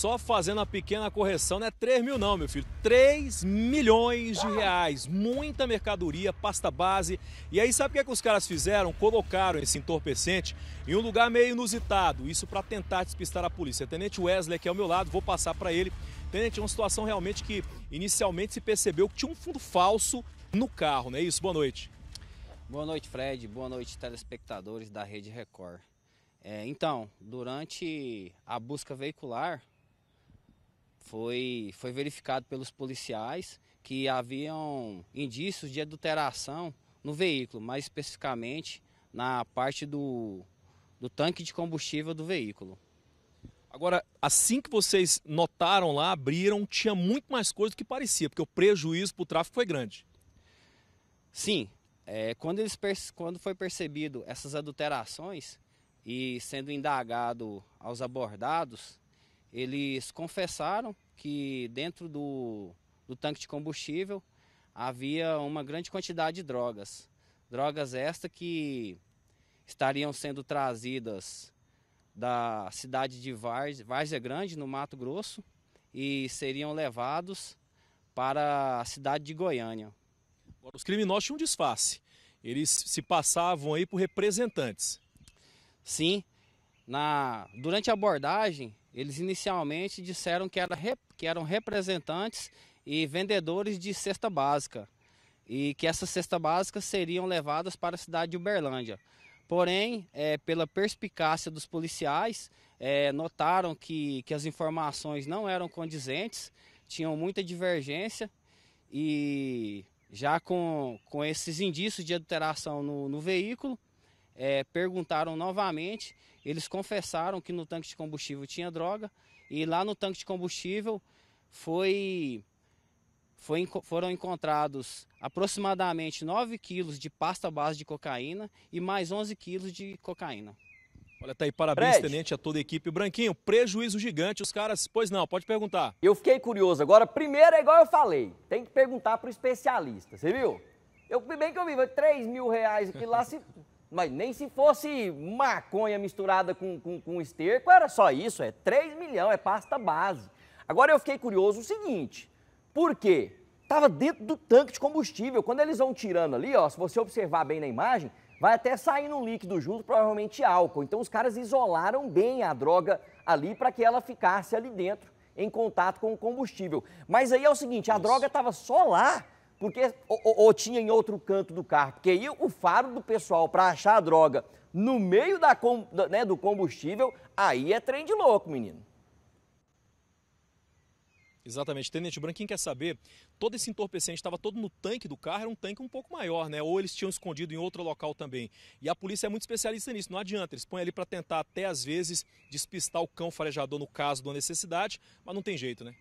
Só fazendo a pequena correção, não é 3 mil não, meu filho. 3 milhões de reais. Muita mercadoria, pasta base. E aí sabe o que, é que os caras fizeram? Colocaram esse entorpecente em um lugar meio inusitado. Isso para tentar despistar a polícia. Tenente Wesley aqui é ao meu lado, vou passar para ele. Tenente, é uma situação realmente que inicialmente se percebeu que tinha um fundo falso no carro, não é isso? Boa noite. Boa noite, Fred. Boa noite, telespectadores da Rede Record. É, então, durante a busca veicular, foi, foi verificado pelos policiais que haviam indícios de adulteração no veículo, mais especificamente na parte do, do tanque de combustível do veículo. Agora, assim que vocês notaram lá, abriram, tinha muito mais coisa do que parecia, porque o prejuízo para o tráfego foi grande. Sim. É, quando, eles, quando foi percebido essas adulterações e sendo indagado aos abordados, eles confessaram que dentro do, do tanque de combustível havia uma grande quantidade de drogas. Drogas estas que estariam sendo trazidas da cidade de Várzea é Grande, no Mato Grosso, e seriam levados para a cidade de Goiânia. os criminosos tinham um disfarce. Eles se passavam aí por representantes. Sim. Na, durante a abordagem, eles inicialmente disseram que, era, que eram representantes e vendedores de cesta básica e que essas cesta básicas seriam levadas para a cidade de Uberlândia. Porém, é, pela perspicácia dos policiais, é, notaram que, que as informações não eram condizentes, tinham muita divergência e já com, com esses indícios de adulteração no, no veículo, é, perguntaram novamente, eles confessaram que no tanque de combustível tinha droga e lá no tanque de combustível foi, foi foram encontrados aproximadamente 9 quilos de pasta base de cocaína e mais 11 quilos de cocaína. Olha, tá aí, parabéns, Fred. tenente, a toda a equipe. Branquinho, prejuízo gigante, os caras. Pois não, pode perguntar. Eu fiquei curioso agora. Primeiro, é igual eu falei, tem que perguntar pro especialista, você viu? Eu, bem que eu vi, 3 mil reais aqui lá, se mas nem se fosse maconha misturada com, com, com esterco, era só isso, é 3 milhões, é pasta base. Agora eu fiquei curioso o seguinte, por quê? Tava dentro do tanque de combustível, quando eles vão tirando ali, ó, se você observar bem na imagem, vai até sair um líquido junto, provavelmente álcool. Então os caras isolaram bem a droga ali para que ela ficasse ali dentro, em contato com o combustível. Mas aí é o seguinte, a isso. droga estava só lá, porque ou, ou, tinha em outro canto do carro, porque aí o faro do pessoal para achar a droga no meio da, né, do combustível, aí é trem de louco, menino. Exatamente. Tenente Branco, quem quer saber, todo esse entorpecente estava todo no tanque do carro, era um tanque um pouco maior, né? Ou eles tinham escondido em outro local também. E a polícia é muito especialista nisso, não adianta. Eles põem ali para tentar, até às vezes, despistar o cão farejador no caso da necessidade, mas não tem jeito, né?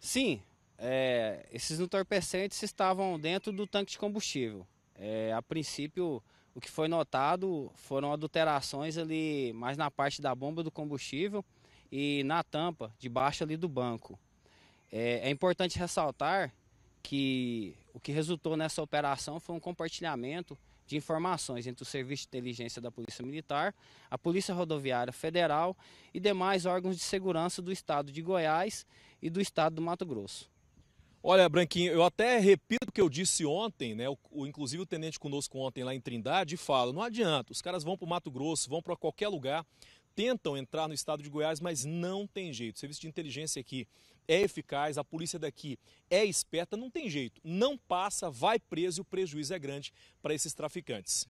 Sim, é, esses entorpecentes estavam dentro do tanque de combustível. É, a princípio, o que foi notado foram adulterações ali mais na parte da bomba do combustível e na tampa, debaixo ali do banco. É, é importante ressaltar que o que resultou nessa operação foi um compartilhamento de informações entre o Serviço de Inteligência da Polícia Militar, a Polícia Rodoviária Federal e demais órgãos de segurança do Estado de Goiás e do Estado do Mato Grosso. Olha, Branquinho, eu até repito o que eu disse ontem, né? O, o, inclusive o tenente conosco ontem lá em Trindade fala: não adianta, os caras vão para o Mato Grosso, vão para qualquer lugar, tentam entrar no estado de Goiás, mas não tem jeito. O serviço de inteligência aqui é eficaz, a polícia daqui é esperta, não tem jeito. Não passa, vai preso e o prejuízo é grande para esses traficantes.